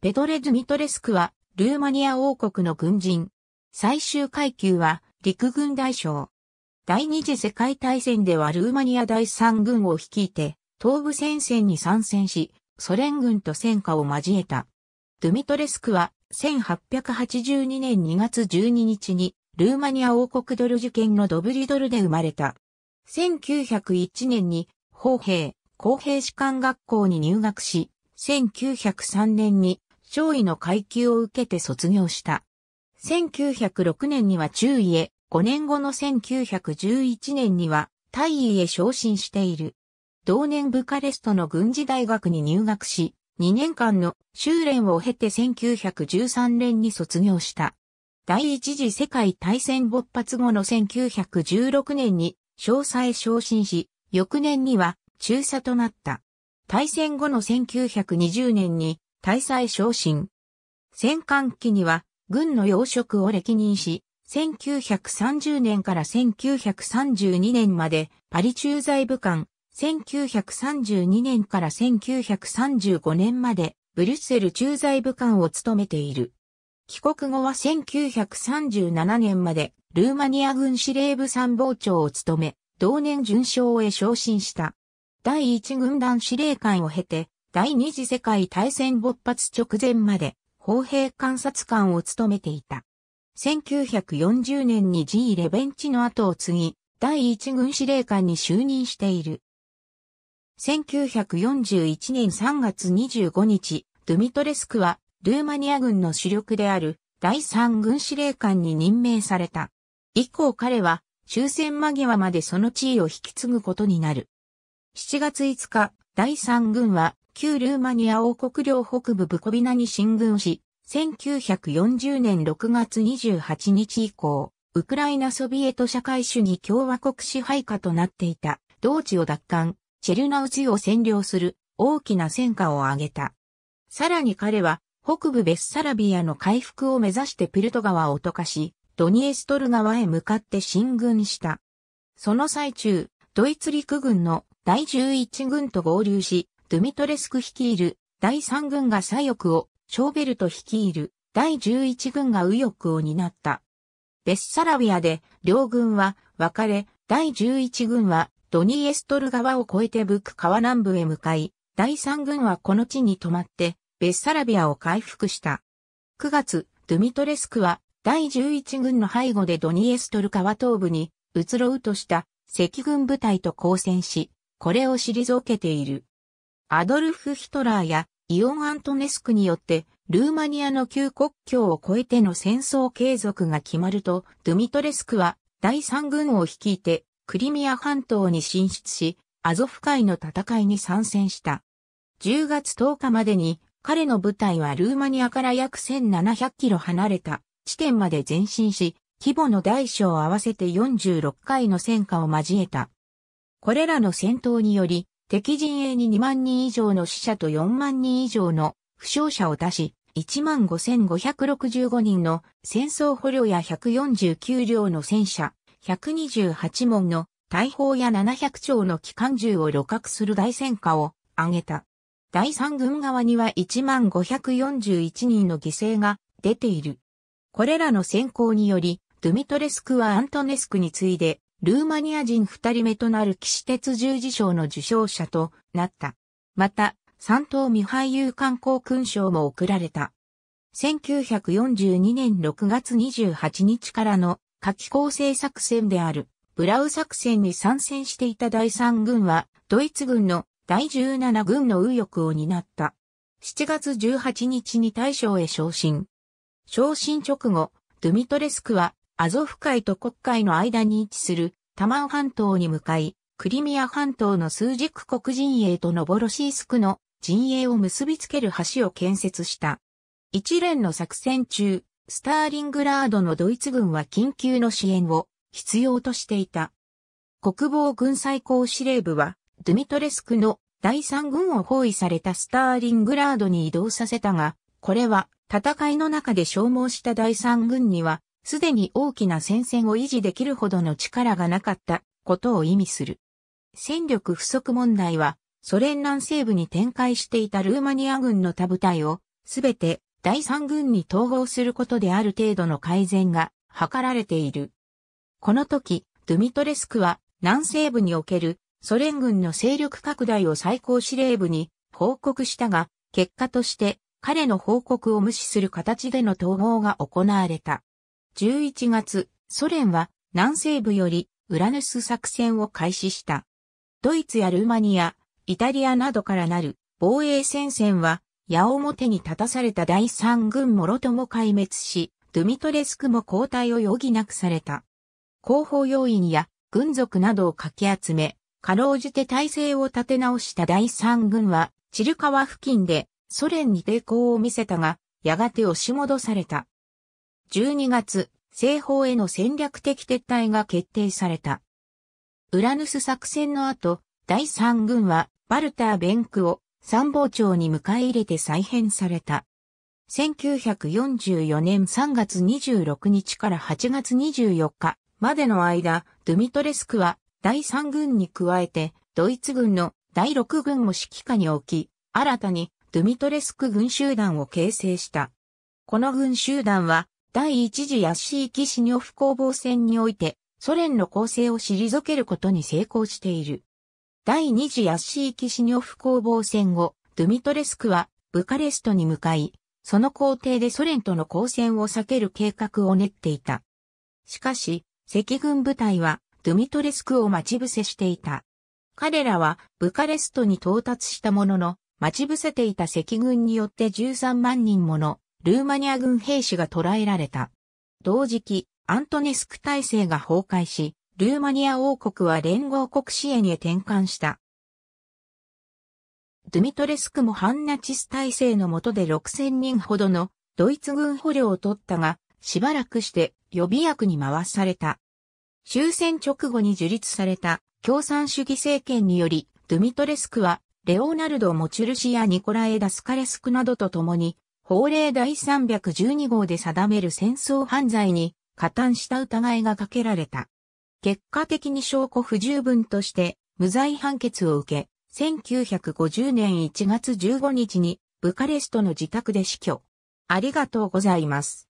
ペトレ・ドゥミトレスクは、ルーマニア王国の軍人。最終階級は、陸軍大将。第二次世界大戦ではルーマニア第三軍を率いて、東部戦線に参戦し、ソ連軍と戦火を交えた。ドゥミトレスクは、1882年2月12日に、ルーマニア王国ドル受験のドブリドルで生まれた。1901年に、砲兵、砲兵士官学校に入学し、1903年に少尉の階級を受けて卒業した。1906年には中尉へ、5年後の1911年には大尉へ昇進している。同年ブカレストの軍事大学に入学し、2年間の修練を経て1913年に卒業した。第一次世界大戦勃発後の1916年に詳細昇進し、翌年には中佐となった。大戦後の1920年に大へ昇進。戦艦期には、軍の要職を歴任し、1930年から1932年までパリ駐在武官、1932年から1935年までブリュッセル駐在武官を務めている。帰国後は1937年までルーマニア軍司令部参謀長を務め、同年巡将へ昇進した。第一軍団司令官を経て、第二次世界大戦勃発直前まで砲兵観察官を務めていた。1940年に G レベンチの後を継ぎ、第一軍司令官に就任している。1941年3月25日、ドゥミトレスクは、ルーマニア軍の主力である、第三軍司令官に任命された。以降彼は、終戦間際までその地位を引き継ぐことになる。7月5日、第三軍は、旧ルーマニア王国領北部ブコビナに進軍し、1940年6月28日以降、ウクライナソビエト社会主義共和国支配下となっていた、同地を奪還、チェルナウツィを占領する大きな戦果を挙げた。さらに彼は、北部ベッサラビアの回復を目指してピルト川を溶かし、ドニエストル川へ向かって進軍した。その最中、ドイツ陸軍の第11軍と合流し、ドゥミトレスク率いる第3軍が左翼を、ショーベルト率いる第11軍が右翼を担った。ベッサラビアで両軍は分かれ、第11軍はドニエストル川を越えてブック川南部へ向かい、第3軍はこの地に泊まって、ベッサラビアを回復した。9月、ドゥミトレスクは第11軍の背後でドニエストル川東部に移ろうとした赤軍部隊と交戦し、これを退けている。アドルフ・ヒトラーやイオン・アントネスクによって、ルーマニアの旧国境を越えての戦争継続が決まると、ドゥミトレスクは第三軍を率いて、クリミア半島に進出し、アゾフ海の戦いに参戦した。10月10日までに、彼の部隊はルーマニアから約1700キロ離れた地点まで前進し、規模の大小合わせて46回の戦果を交えた。これらの戦闘により、敵陣営に2万人以上の死者と4万人以上の負傷者を出し、15,565人の戦争捕虜や149両の戦車、128門の大砲や700丁の機関銃を旅獲する大戦果を挙げた。第三軍側には1541人の犠牲が出ている。これらの戦功により、ドゥミトレスクはアントネスクに次いでルーマニア人二人目となる騎士鉄十字章の受賞者となった。また、三等未俳優観光勲章も贈られた。1942年6月28日からの夏季構成作戦であるブラウ作戦に参戦していた第三軍はドイツ軍の第17軍の右翼を担った。7月18日に大将へ昇進。昇進直後、ドゥミトレスクはアゾフ海と黒海の間に位置するタマン半島に向かい、クリミア半島の数軸国陣営とノボロシースクの陣営を結びつける橋を建設した。一連の作戦中、スターリングラードのドイツ軍は緊急の支援を必要としていた。国防軍最高司令部は、ドゥミトレスクの第三軍を包囲されたスターリングラードに移動させたが、これは戦いの中で消耗した第三軍にはすでに大きな戦線を維持できるほどの力がなかったことを意味する。戦力不足問題は、ソ連南西部に展開していたルーマニア軍の他部隊を、すべて第三軍に統合することである程度の改善が図られている。この時、ドゥミトレスクは南西部におけるソ連軍の勢力拡大を最高司令部に報告したが、結果として彼の報告を無視する形での統合が行われた。11月、ソ連は南西部よりウラヌス作戦を開始した。ドイツやルーマニア、イタリアなどからなる防衛戦線は矢面に立たされた第三軍もろとも壊滅し、ドゥミトレスクも交代を余儀なくされた。広報要員や軍属などをかき集め、かろうじて体制を立て直した第三軍は、チルカワ付近でソ連に抵抗を見せたが、やがて押し戻された。12月、西方への戦略的撤退が決定された。ウラヌス作戦の後、第3軍は、バルター・ベンクを参謀長に迎え入れて再編された。1944年3月26日から8月24日までの間、ドゥミトレスクは第3軍に加えて、ドイツ軍の第6軍も指揮下に置き、新たにドゥミトレスク軍集団を形成した。この軍集団は第一次ヤッシー・キシニョフ攻防戦において、ソ連の攻勢を退けることに成功している。第二次ヤッシー・キシニョフ攻防戦後、ドゥミトレスクはブカレストに向かい、その工程でソ連との交戦を避ける計画を練っていた。しかし、赤軍部隊はドゥミトレスクを待ち伏せしていた。彼らはブカレストに到達したものの、待ち伏せていた赤軍によって13万人ものルーマニア軍兵士が捕らえられた。同時期、アントネスク体制が崩壊し、ルーマニア王国は連合国支援へ転換した。ドゥミトレスクも反ナチス体制の下で6000人ほどのドイツ軍捕虜を取ったが、しばらくして予備役に回された。終戦直後に樹立された共産主義政権により、ドゥミトレスクはレオナルド・モチュルシやニコラエ・ダスカレスクなどと共に法令第312号で定める戦争犯罪に加担した疑いがかけられた。結果的に証拠不十分として無罪判決を受け、1950年1月15日にブカレストの自宅で死去。ありがとうございます。